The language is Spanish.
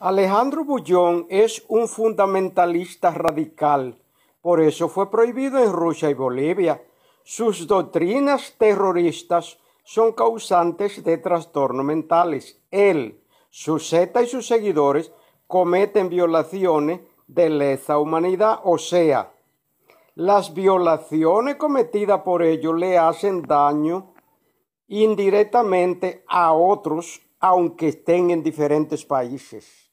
Alejandro Bullón es un fundamentalista radical, por eso fue prohibido en Rusia y Bolivia. Sus doctrinas terroristas son causantes de trastornos mentales. Él, su seta y sus seguidores cometen violaciones de lesa humanidad, o sea, las violaciones cometidas por ellos le hacen daño indirectamente a otros, aunque estén en diferentes países.